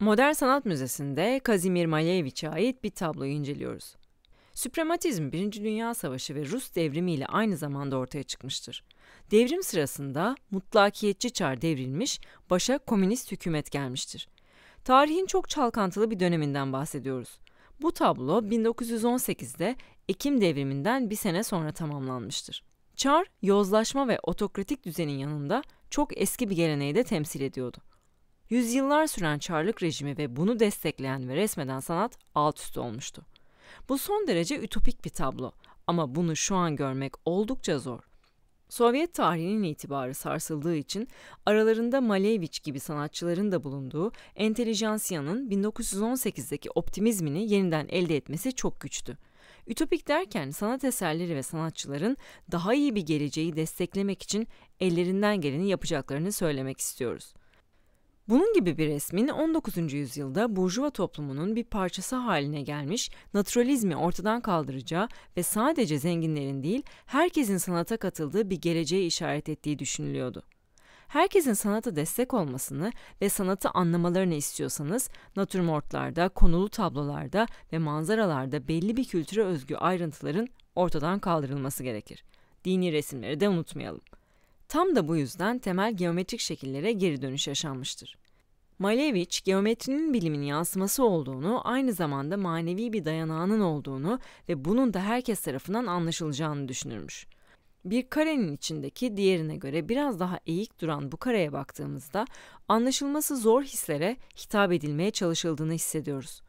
Modern Sanat Müzesi'nde Kazimir Malevich'e ait bir tabloyu inceliyoruz. Süprematizm Birinci Dünya Savaşı ve Rus devrimi ile aynı zamanda ortaya çıkmıştır. Devrim sırasında mutlakiyetçi çar devrilmiş, başa komünist hükümet gelmiştir. Tarihin çok çalkantılı bir döneminden bahsediyoruz. Bu tablo 1918'de Ekim devriminden bir sene sonra tamamlanmıştır. Çar, yozlaşma ve otokratik düzenin yanında çok eski bir geleneği de temsil ediyordu. Yüzyıllar süren Çarlık rejimi ve bunu destekleyen ve resmeden sanat alt üst olmuştu. Bu son derece ütopik bir tablo ama bunu şu an görmek oldukça zor. Sovyet tarihinin itibarı sarsıldığı için aralarında Malevich gibi sanatçıların da bulunduğu entelijansiyanın 1918'deki optimizmini yeniden elde etmesi çok güçtü. Ütopik derken sanat eserleri ve sanatçıların daha iyi bir geleceği desteklemek için ellerinden geleni yapacaklarını söylemek istiyoruz. Bunun gibi bir resmin 19. yüzyılda burjuva toplumunun bir parçası haline gelmiş, naturalizmi ortadan kaldıracağı ve sadece zenginlerin değil, herkesin sanata katıldığı bir geleceği işaret ettiği düşünülüyordu. Herkesin sanata destek olmasını ve sanatı anlamalarını istiyorsanız, natürmortlarda, konulu tablolarda ve manzaralarda belli bir kültüre özgü ayrıntıların ortadan kaldırılması gerekir. Dini resimleri de unutmayalım. Tam da bu yüzden temel geometrik şekillere geri dönüş yaşanmıştır. Malevich, geometrinin bilimin yansıması olduğunu, aynı zamanda manevi bir dayanağının olduğunu ve bunun da herkes tarafından anlaşılacağını düşünürmüş. Bir karenin içindeki diğerine göre biraz daha eğik duran bu kareye baktığımızda anlaşılması zor hislere hitap edilmeye çalışıldığını hissediyoruz.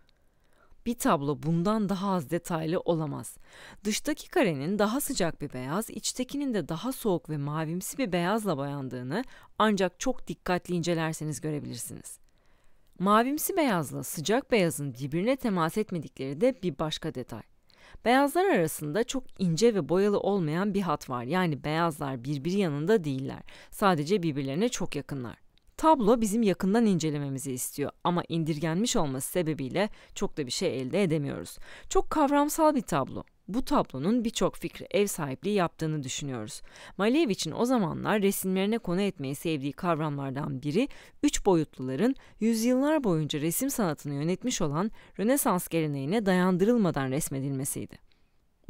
Bir tablo bundan daha az detaylı olamaz. Dıştaki karenin daha sıcak bir beyaz, içtekinin de daha soğuk ve mavimsi bir beyazla boyandığını ancak çok dikkatli incelerseniz görebilirsiniz. Mavimsi beyazla sıcak beyazın birbirine temas etmedikleri de bir başka detay. Beyazlar arasında çok ince ve boyalı olmayan bir hat var. Yani beyazlar birbiri yanında değiller. Sadece birbirlerine çok yakınlar. Tablo bizim yakından incelememizi istiyor ama indirgenmiş olması sebebiyle çok da bir şey elde edemiyoruz. Çok kavramsal bir tablo. Bu tablonun birçok fikri ev sahipliği yaptığını düşünüyoruz. için o zamanlar resimlerine konu etmeyi sevdiği kavramlardan biri, üç boyutluların yüzyıllar boyunca resim sanatını yönetmiş olan Rönesans geleneğine dayandırılmadan resmedilmesiydi.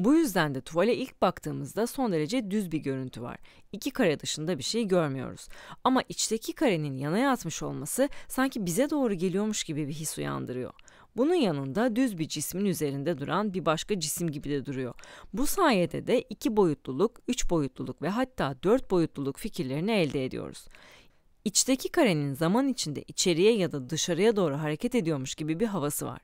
Bu yüzden de tuvale ilk baktığımızda son derece düz bir görüntü var. İki kare dışında bir şey görmüyoruz. Ama içteki karenin yana yatmış olması sanki bize doğru geliyormuş gibi bir his uyandırıyor. Bunun yanında düz bir cismin üzerinde duran bir başka cisim gibi de duruyor. Bu sayede de iki boyutluluk, üç boyutluluk ve hatta dört boyutluluk fikirlerini elde ediyoruz. İçteki karenin zaman içinde içeriye ya da dışarıya doğru hareket ediyormuş gibi bir havası var.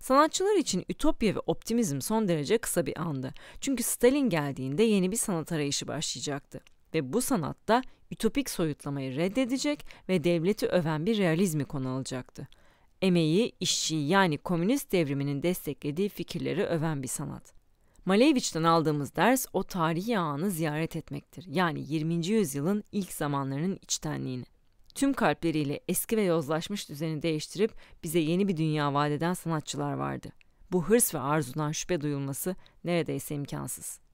Sanatçılar için ütopya ve optimizm son derece kısa bir andı. Çünkü Stalin geldiğinde yeni bir sanat arayışı başlayacaktı ve bu sanatta ütopik soyutlamayı reddedecek ve devleti öven bir realizmi konu alacaktı. Emeği, işçiyi yani komünist devriminin desteklediği fikirleri öven bir sanat. Malevich'ten aldığımız ders o tarihi anı ziyaret etmektir. Yani 20. yüzyılın ilk zamanlarının içtenliğini tüm kalpleriyle eski ve yozlaşmış düzeni değiştirip bize yeni bir dünya vaat eden sanatçılar vardı. Bu hırs ve arzudan şüphe duyulması neredeyse imkansız.''